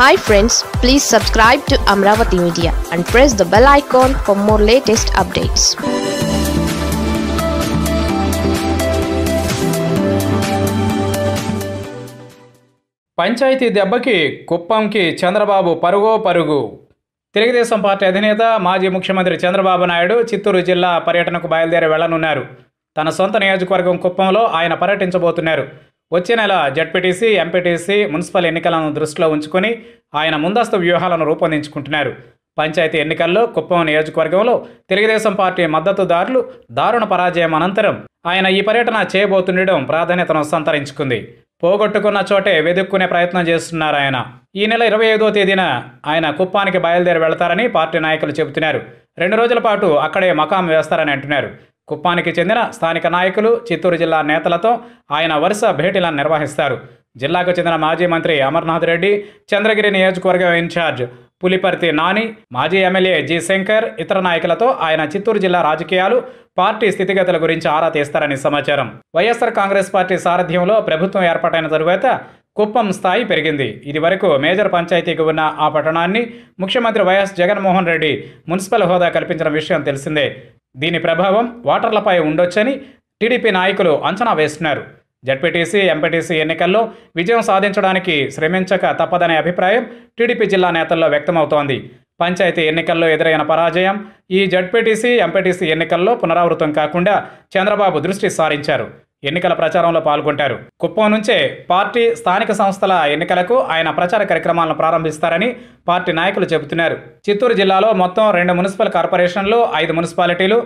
hi friends please subscribe to Amaravati media and press the bell icon for more latest updates panchayat దెబ్బకి కుప్పంకి చంద్రబాబు పరుగో పరుగు Telugu Desam party అధినేత మాజీ ముఖ్యమంత్రి చంద్రబాబు నాయుడు చిత్తూరు జిల్లా పర్యటనకు బయలుదేరి వెళ్లనున్నారు తన సొంత నియోజకవర్గం కుప్పంలో ఆయన పర్యటించబోతున్నారు వచ్చే నెల జడ్పీటీసీ ఎంపీటీసీ మున్సిపల్ ఎన్నికలను దృష్టిలో ఉంచుకొని ఆయన ముందస్తు వ్యూహాలను రూపొందించుకుంటున్నారు పంచాయతీ ఎన్నికల్లో కుప్పం నియోజకవర్గంలో తెలుగుదేశం పార్టీ మద్దతుదారులు దారుణ పరాజయం అనంతరం ఆయన ఈ పర్యటన చేయబోతుండడం ప్రాధాన్యతను సంతరించుకుంది పోగొట్టుకున్న చోటే వెదుక్కునే ప్రయత్నం చేస్తున్నారు ఆయన ఈ నెల ఇరవై ఐదో తేదీన ఆయన కుప్పానికి బయలుదేరి వెళతారని పార్టీ నాయకులు చెబుతున్నారు రెండు రోజుల పాటు అక్కడే మకాం వేస్తారని అంటున్నారు కుప్పానికి చెందిన స్థానిక నాయకులు చిత్తూరు జిల్లా నేతలతో ఆయన వరుస భేటీలను నిర్వహిస్తారు జిల్లాకు చెందిన మాజీ మంత్రి అమర్నాథ్ రెడ్డి చంద్రగిరి నియోజకవర్గం ఇన్ఛార్జ్ పులిపర్తి నాని మాజీ ఎమ్మెల్యే జి శంకర్ ఇతర నాయకులతో ఆయన చిత్తూరు జిల్లా రాజకీయాలు పార్టీ స్థితిగతుల గురించి ఆరా తీస్తారని సమాచారం వైఎస్ఆర్ కాంగ్రెస్ పార్టీ సారథ్యంలో ప్రభుత్వం ఏర్పాటైన తరువాత కుప్పం స్థాయి పెరిగింది ఇది వరకు మేజర్ పంచాయతీకి ఉన్న ఆ పట్టణాన్ని ముఖ్యమంత్రి వైఎస్ జగన్మోహన్ రెడ్డి మున్సిపల్ హోదా కల్పించిన విషయం తెలిసిందే దీని ప్రభావం ఓటర్లపై ఉండొచ్చని టీడీపీ నాయకులు అంచనా వేస్తున్నారు జడ్పీటీసీ ఎంపీటీసీ ఎన్నికల్లో విజయం సాధించడానికి శ్రమించక తప్పదనే అభిప్రాయం టీడీపీ జిల్లా నేతల్లో వ్యక్తమవుతోంది పంచాయతీ ఎన్నికల్లో ఎదురైన పరాజయం ఈ జడ్పీటీసీ ఎంపీటీసీ ఎన్నికల్లో పునరావృతం కాకుండా చంద్రబాబు దృష్టి సారించారు ఎన్నికల ప్రచారంలో పాల్గొంటారు కుప్పం నుంచే పార్టీ స్థానిక సంస్థల ఎన్నికలకు ఆయన ప్రచార కార్యక్రమాలను ప్రారంభిస్తారని పార్టీ నాయకులు చెబుతున్నారు చిత్తూరు జిల్లాలో మొత్తం రెండు మున్సిపల్ కార్పొరేషన్లు ఐదు మున్సిపాలిటీలు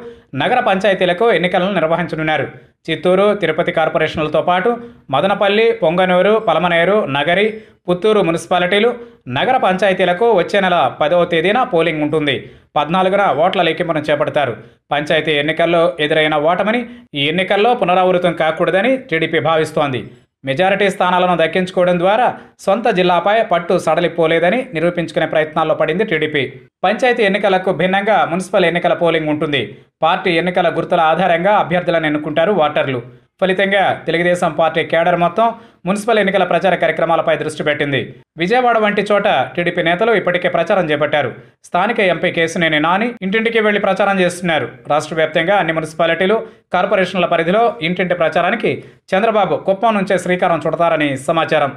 నగర పంచాయతీలకు ఎన్నికలను నిర్వహించనున్నారు చిత్తూరు తిరుపతి కార్పొరేషన్లతో పాటు మదనపల్లి పొంగనూరు పలమనేరు నగరి పుత్తూరు మున్సిపాలిటీలు నగర పంచాయతీలకు వచ్చే నెల పదవ తేదీన పోలింగ్ ఉంటుంది పద్నాలుగున ఓట్ల లెక్కింపును చేపడతారు పంచాయతీ ఎన్నికల్లో ఎదురైన ఓటమని ఈ ఎన్నికల్లో పునరావృతం కాకూడదని టీడీపీ భావిస్తోంది మెజారిటీ స్థానాలను దక్కించుకోవడం ద్వారా సొంత జిల్లాపై పట్టు సడలిపోలేదని నిరూపించుకునే ప్రయత్నాల్లో పడింది టీడీపీ పంచాయతీ ఎన్నికలకు భిన్నంగా మున్సిపల్ ఎన్నికల పోలింగ్ ఉంటుంది పార్టీ ఎన్నికల గుర్తుల ఆధారంగా అభ్యర్థులను ఎన్నుకుంటారు ఓటర్లు ఫలితంగా తెలుగుదేశం పార్టీ కేడర్ మొత్తం మున్సిపల్ ఎన్నికల ప్రచార కార్యక్రమాలపై దృష్టి పెట్టింది విజయవాడ వంటి చోట టీడీపీ నేతలు ఇప్పటికే ప్రచారం చేపట్టారు స్థానిక ఎంపీ కేసునేని నాని ఇంటింటికి వెళ్లి ప్రచారం చేస్తున్నారు రాష్ట్ర వ్యాప్తంగా అన్ని మున్సిపాలిటీలు కార్పొరేషన్ల పరిధిలో ఇంటింటి ప్రచారానికి చంద్రబాబు కుప్పం నుంచే శ్రీకారం చుడతారని సమాచారం